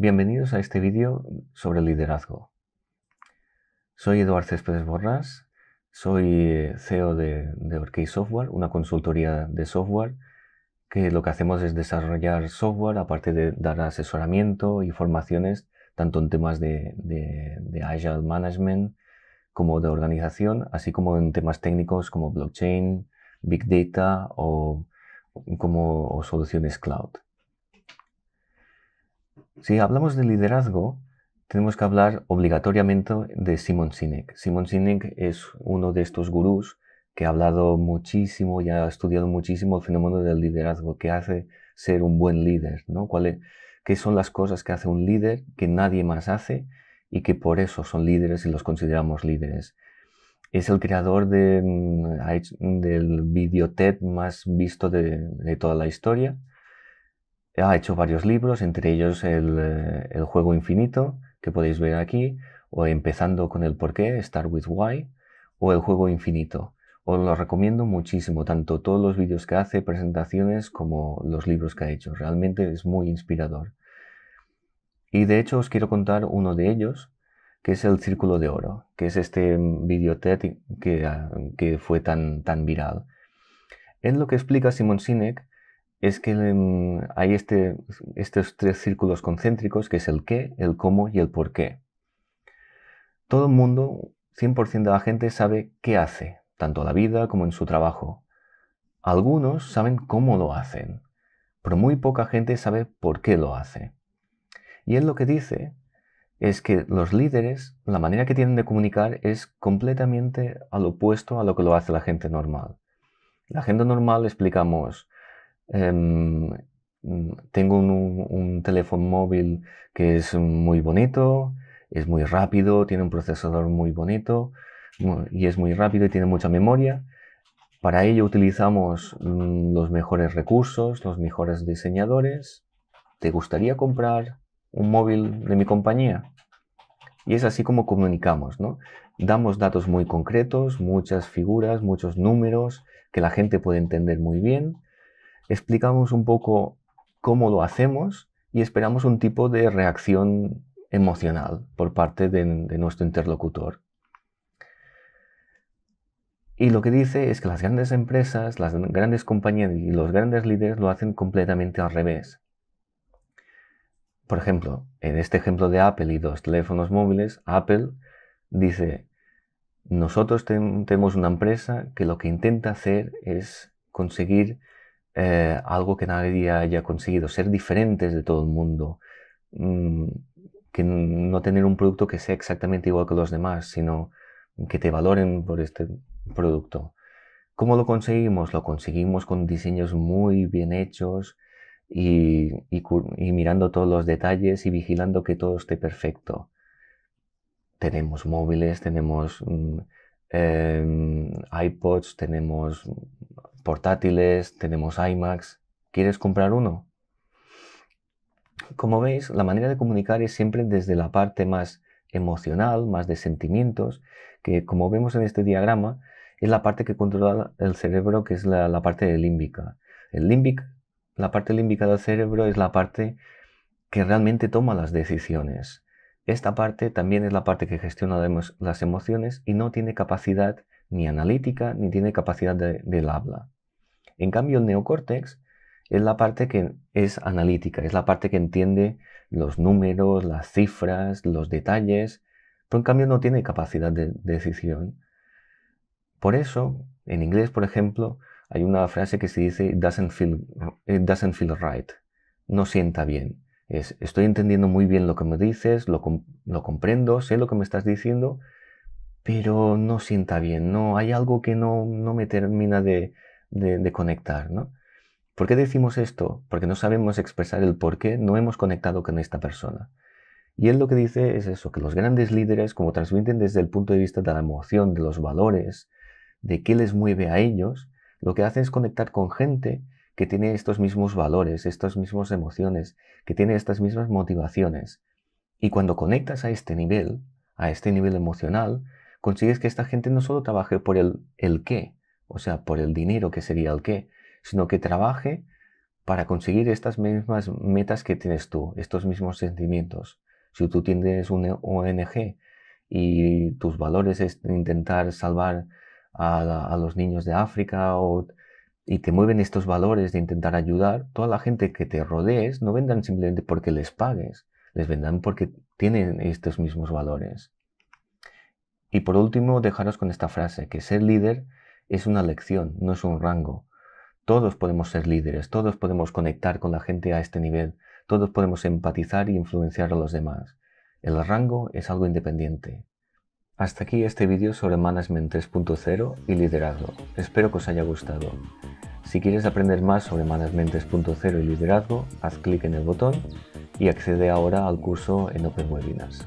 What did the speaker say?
Bienvenidos a este vídeo sobre liderazgo. Soy Eduardo Céspedes Borrás, soy eh, CEO de, de Software, una consultoría de software que lo que hacemos es desarrollar software, aparte de dar asesoramiento y formaciones, tanto en temas de, Agile Management como de organización, así como en temas técnicos como blockchain, Big Data o, como, o soluciones cloud. Si hablamos de liderazgo, tenemos que hablar obligatoriamente de Simon Sinek. Simon Sinek es uno de estos gurús que ha hablado muchísimo y ha estudiado muchísimo el fenómeno del liderazgo, que hace ser un buen líder, ¿no? ¿Cuál ¿Qué son las cosas que hace un líder que nadie más hace y que por eso son líderes y los consideramos líderes? Es el creador de, mm, del TED más visto de, de toda la historia ha hecho varios libros, entre ellos eh, el, juego infinito, que podéis ver aquí, o empezando con el porqué, Start with Why, o el juego infinito. Os lo recomiendo muchísimo, tanto todos los vídeos que hace, presentaciones, como los libros que ha hecho. Realmente es muy inspirador. Y de hecho os quiero contar uno de ellos, que es el Círculo de Oro, que es este mm, vídeo que, ah, que fue tan, tan viral. Es lo que explica Simon Sinek es que hay este, estos tres círculos concéntricos, que es el qué, el cómo y el por qué. Todo el mundo, 100% de la gente sabe qué hace, tanto en la vida como en su trabajo. Algunos saben cómo lo hacen, pero muy poca gente sabe por qué lo hace. Y él lo que dice es que los líderes, la manera que tienen de comunicar es completamente al opuesto a lo que lo hace la gente normal. La gente normal explicamos, Em, mm, tengo un, un, teléfono móvil que es muy bonito, es muy rápido, tiene un procesador muy bonito y es muy rápido y tiene mucha memoria. Para ello utilizamos mm, los mejores recursos, los mejores diseñadores. ¿Te gustaría comprar un móvil de mi compañía? Y es así como comunicamos, ¿no? Damos datos muy concretos, muchas figuras, muchos números que la gente puede entender muy bien explicamos un poco cómo lo hacemos y esperamos un tipo de reacción emocional por parte de, nuestro interlocutor. Y lo que dice es que las grandes empresas, las grandes compañías y los grandes líderes lo hacen completamente al revés. Por ejemplo, en este ejemplo de Apple y los teléfonos móviles, Apple dice, nosotros tenemos una empresa que lo que intenta hacer es conseguir eh, algo que nadie haya conseguido, ser diferentes de todo el mundo, mm, que no tener un producto que sea exactamente igual que los demás, sino que te valoren por este producto. ¿Cómo lo conseguimos? Lo conseguimos con diseños muy bien hechos y, mirando todos los detalles y vigilando que todo esté perfecto. Tenemos móviles, tenemos mm, em, iPods, tenemos portátiles, tenemos IMAX. ¿Quieres comprar uno? Como veis, la manera de comunicar es siempre desde la parte más emocional, más de sentimientos, que como vemos en este diagrama, es la parte que controla el cerebro, que es la, parte límbica. El la parte límbica del cerebro es la parte que realmente toma las decisiones. Esta parte también es la parte que gestiona las emociones y no tiene capacidad ni analítica, ni tiene capacidad del habla. En cambio, el neocórtex es la parte que es analítica, es la parte que entiende los números, las cifras, los detalles, pero en cambio no tiene capacidad de, decisión. Por eso, en inglés, por ejemplo, hay una frase que se dice It doesn't feel, right, no sienta bien. Es, estoy entendiendo muy bien lo que me dices, lo comprendo, sé lo que me estás diciendo, pero no sienta bien, no hay algo que no, me termina de, de, conectar, ¿no? ¿Por qué decimos esto? Porque no sabemos expresar el por qué no hemos conectado con esta persona. Y él lo que dice es eso, que los grandes líderes, como transmiten desde el punto de vista de la emoción, de los valores, de qué les mueve a ellos, lo que hacen es conectar con gente que tiene estos mismos valores, estas mismas emociones, que tiene estas mismas motivaciones. Y cuando conectas a este nivel, a este nivel emocional, consigues que esta gente no solo trabaje por el, el qué, o sea, por el dinero que sería el qué, sino que trabaje para conseguir estas mismas metas que tienes tú, estos mismos sentimientos. Si tú tienes un ONG y tus valores es intentar salvar a, los niños de África y te mueven estos valores de intentar ayudar, toda la gente que te rodees no vendrán simplemente porque les pagues, les vendrán porque tienen estos mismos valores. Y por último, dejaros con esta frase, que ser líder es una lección, no es un rango. Todos podemos ser líderes, todos podemos conectar con la gente a este nivel, todos podemos empatizar y e influenciar a los demás. El rango es algo independiente. Hasta aquí este vídeo sobre Management 3.0 y liderazgo. Espero que os haya gustado. Si quieres aprender más sobre Management 3.0 y liderazgo, haz clic en el botón y accede ahora al curso en Open Webinars.